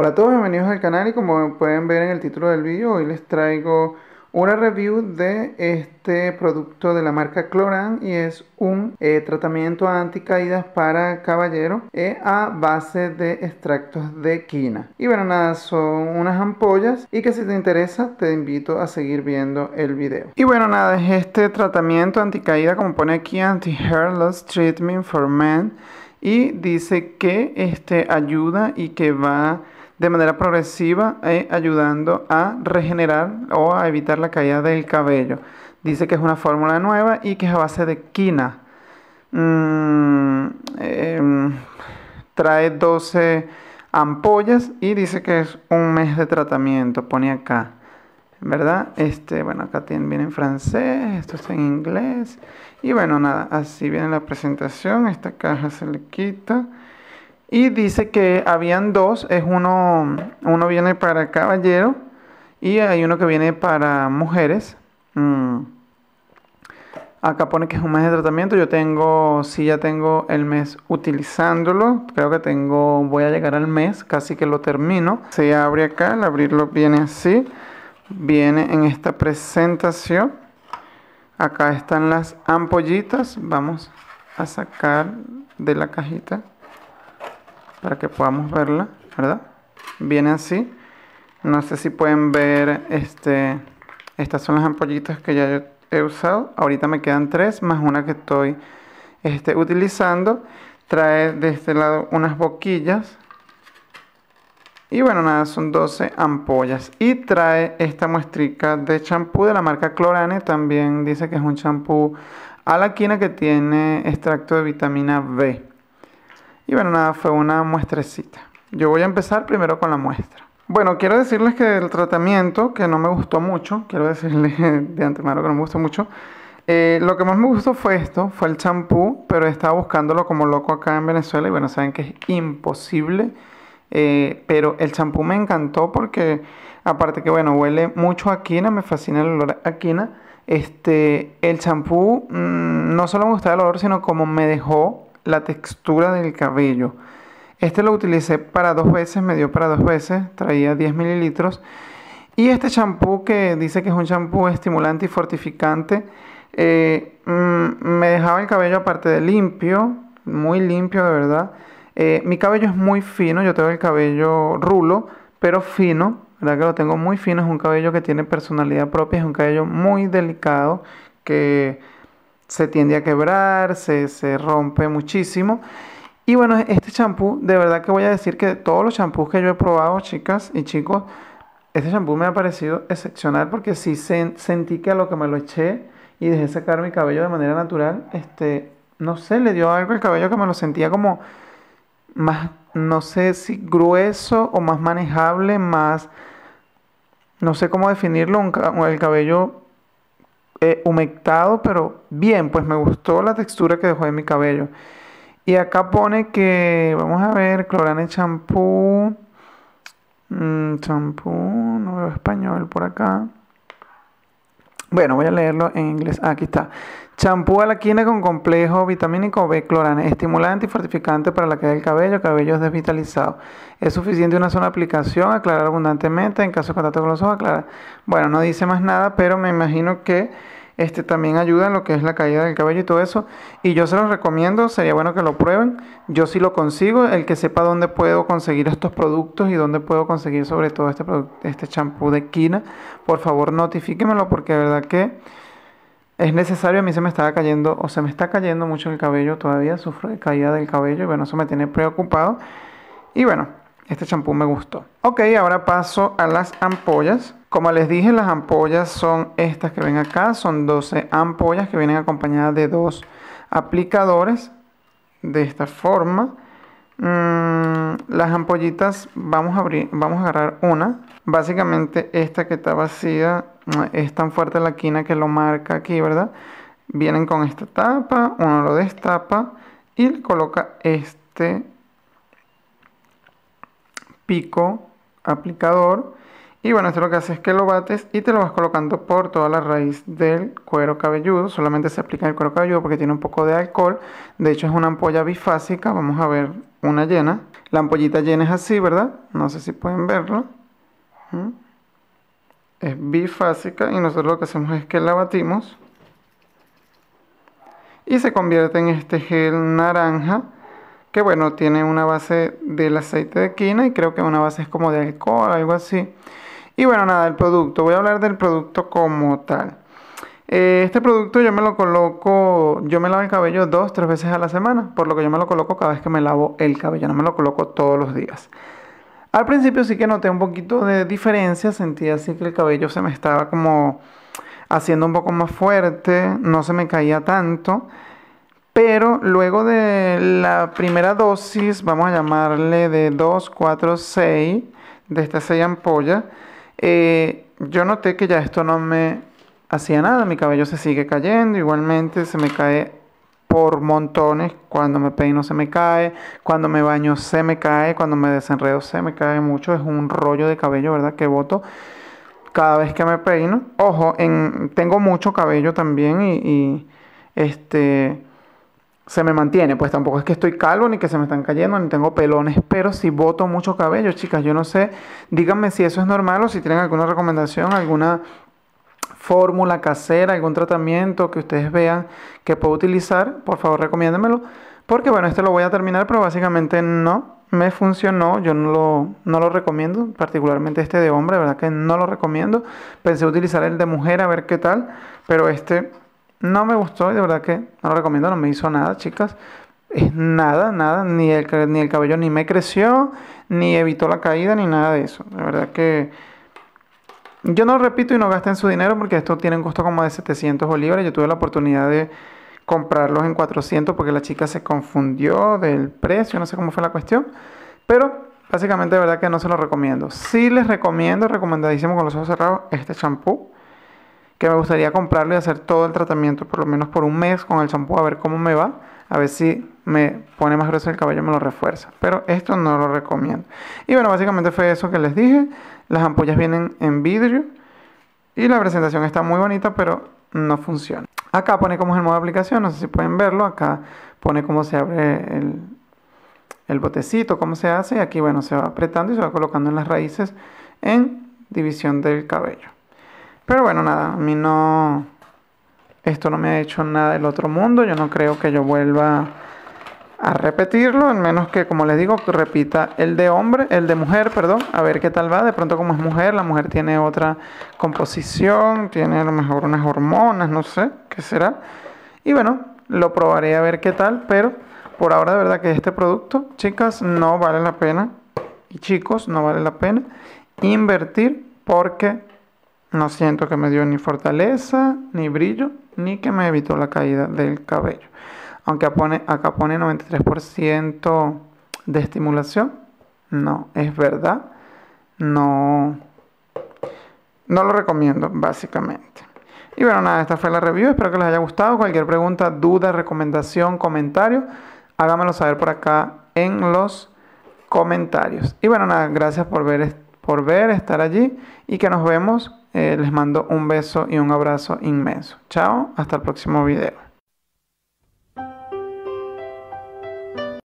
Hola a todos, bienvenidos al canal y como pueden ver en el título del vídeo, hoy les traigo una review de este producto de la marca Cloran y es un tratamiento eh, tratamiento anticaídas para caballero eh, a base de extractos de quina y bueno nada son unas ampollas y que si te interesa te invito a seguir viendo el video y bueno nada es este tratamiento anticaída como pone aquí anti hair loss treatment for men y dice que este ayuda y que va de manera progresiva eh, ayudando a regenerar o a evitar la caída del cabello. Dice que es una fórmula nueva y que es a base de quina. Mm, em, trae 12 ampollas y dice que es un mes de tratamiento. Pone acá. ¿Verdad? Este, bueno, acá viene en francés, esto está en inglés. Y bueno, nada, así viene la presentación. Esta caja se le quita. Y dice que habían dos, es uno, uno viene para caballero y hay uno que viene para mujeres. Mm. Acá pone que es un mes de tratamiento. Yo tengo, sí ya tengo el mes utilizándolo. Creo que tengo, voy a llegar al mes, casi que lo termino. Se abre acá, al abrirlo viene así. Viene en esta presentación. Acá están las ampollitas. Vamos a sacar de la cajita para que podamos verla, ¿verdad? Viene así. No sé si pueden ver, este, estas son las ampollitas que ya he usado. Ahorita me quedan tres más una que estoy este, utilizando. Trae de este lado unas boquillas. Y bueno, nada, son 12 ampollas. Y trae esta muestrica de champú de la marca Clorane. También dice que es un champú a la quina que tiene extracto de vitamina B. Y bueno, nada, fue una muestrecita. Yo voy a empezar primero con la muestra. Bueno, quiero decirles que el tratamiento, que no me gustó mucho, quiero decirles de antemano que no me gustó mucho, eh, lo que más me gustó fue esto, fue el champú, pero estaba buscándolo como loco acá en Venezuela y bueno, saben que es imposible, eh, pero el champú me encantó porque aparte que bueno, huele mucho a quina, me fascina el olor a quina, este, el champú mm, no solo me gustaba el olor, sino como me dejó la textura del cabello. Este lo utilicé para dos veces, me dio para dos veces, traía 10 mililitros. Y este champú que dice que es un champú estimulante y fortificante, eh, mm, me dejaba el cabello aparte de limpio, muy limpio de verdad. Eh, mi cabello es muy fino, yo tengo el cabello rulo, pero fino, ¿verdad? Que lo tengo muy fino, es un cabello que tiene personalidad propia, es un cabello muy delicado, que se tiende a quebrar, se, se rompe muchísimo. Y bueno, este champú, de verdad que voy a decir que de todos los champús que yo he probado, chicas y chicos, este champú me ha parecido excepcional porque sí sentí que a lo que me lo eché y dejé secar mi cabello de manera natural, este, no sé, le dio algo al cabello que me lo sentía como más, no sé si grueso o más manejable, más, no sé cómo definirlo, el cabello eh, humectado, pero bien, pues me gustó la textura que dejó en mi cabello. Y acá pone que, vamos a ver, clorane champú. Mm, champú, no veo español por acá. Bueno, voy a leerlo en inglés. aquí está. Champú a la quina con complejo vitamínico B clorana, estimulante y fortificante para la caída del cabello, cabello desvitalizado. Es suficiente una sola aplicación, aclarar abundantemente, en caso de contacto con los ojos, aclarar. Bueno, no dice más nada, pero me imagino que este también ayuda en lo que es la caída del cabello y todo eso. Y yo se los recomiendo, sería bueno que lo prueben. Yo sí lo consigo, el que sepa dónde puedo conseguir estos productos y dónde puedo conseguir sobre todo este este champú de quina, por favor notifíquemelo porque de verdad que es necesario, a mí se me estaba cayendo o se me está cayendo mucho el cabello todavía, sufro de caída del cabello y bueno, eso me tiene preocupado. Y bueno, este champú me gustó. Ok, ahora paso a las ampollas. Como les dije, las ampollas son estas que ven acá. Son 12 ampollas que vienen acompañadas de dos aplicadores. De esta forma. Mm, las ampollitas vamos a, abrir, vamos a agarrar una. Básicamente esta que está vacía es tan fuerte la quina que lo marca aquí, ¿verdad? Vienen con esta tapa, uno lo destapa y coloca este pico, aplicador. Y bueno, esto lo que hace es que lo bates y te lo vas colocando por toda la raíz del cuero cabelludo. Solamente se aplica el cuero cabelludo porque tiene un poco de alcohol. De hecho es una ampolla bifásica. Vamos a ver una llena. La ampollita llena es así, ¿verdad? No sé si pueden verlo. Es bifásica y nosotros lo que hacemos es que la batimos. Y se convierte en este gel naranja que bueno, tiene una base del aceite de quina y creo que una base es como de alcohol, algo así. Y bueno, nada, el producto, voy a hablar del producto como tal. Eh, este producto yo me lo coloco, yo me lavo el cabello dos, tres veces a la semana, por lo que yo me lo coloco cada vez que me lavo el cabello, no me lo coloco todos los días. Al principio sí que noté un poquito de diferencia, sentía así que el cabello se me estaba como haciendo un poco más fuerte, no se me caía tanto. Pero luego de la primera dosis, vamos a llamarle de 2, 4, 6, de esta 6 ampollas, eh, yo noté que ya esto no me hacía nada, mi cabello se sigue cayendo, igualmente se me cae por montones, cuando me peino se me cae, cuando me baño se me cae, cuando me desenredo se me cae mucho, es un rollo de cabello, ¿verdad? Que voto cada vez que me peino. Ojo, en, tengo mucho cabello también y este se me mantiene, pues tampoco es que estoy calvo, ni que se me están cayendo, ni tengo pelones, pero si boto mucho cabello, chicas, yo no sé, díganme si eso es normal o si tienen alguna recomendación, alguna fórmula casera, algún tratamiento que ustedes vean que puedo utilizar, por favor recomiéndemelo, porque bueno, este lo voy a terminar, pero básicamente no me funcionó, yo no lo, lo recomiendo, particularmente este de hombre, verdad que no lo recomiendo, pensé utilizar el de mujer a ver qué tal, pero este no me gustó y de verdad que no lo recomiendo, no me hizo nada, chicas. Es eh, nada, nada, ni el, ni el cabello ni me creció, ni evitó la caída, ni nada de eso. De verdad que yo no repito y no gasten su dinero porque esto tiene un costo como de 700 bolívares. Yo tuve la oportunidad de comprarlos en 400 porque la chica se confundió del precio, no sé cómo fue la cuestión. Pero básicamente de verdad que no se lo recomiendo. Sí les recomiendo, recomendadísimo con los ojos cerrados, este champú que me gustaría comprarlo y hacer todo el tratamiento por lo menos por un mes con el champú a ver cómo me va, a ver si me pone más grueso el cabello, me lo refuerza. Pero esto no lo recomiendo. Y bueno, básicamente fue eso que les dije. Las ampollas vienen en vidrio y la presentación está muy bonita, pero no funciona. Acá pone cómo es el modo de aplicación, no sé si pueden verlo. Acá pone cómo se abre el, el botecito, cómo se hace. Y aquí, bueno, se va apretando y se va colocando en las raíces en división del cabello. Pero bueno, nada, a mí no. Esto no me ha hecho nada del otro mundo. Yo no creo que yo vuelva a repetirlo, al menos que, como les digo, repita el de hombre, el de mujer, perdón, a ver qué tal va. De pronto, como es mujer, la mujer tiene otra composición, tiene a lo mejor unas hormonas, no sé qué será. Y bueno, lo probaré a ver qué tal, pero por ahora, de verdad que este producto, chicas, no vale la pena, y chicos, no vale la pena invertir porque no siento que me dio ni fortaleza, ni brillo, ni que me evitó la caída del cabello. Aunque acá pone 93% de estimulación, no, es verdad, no, no lo recomiendo básicamente. Y bueno, nada, esta fue la review, espero que les haya gustado. Cualquier pregunta, duda, recomendación, comentario, hágamelo saber por acá en los comentarios. Y bueno, nada, gracias por ver, por ver, estar allí y que nos vemos eh, les mando un beso y un abrazo inmenso. Chao, hasta el próximo video.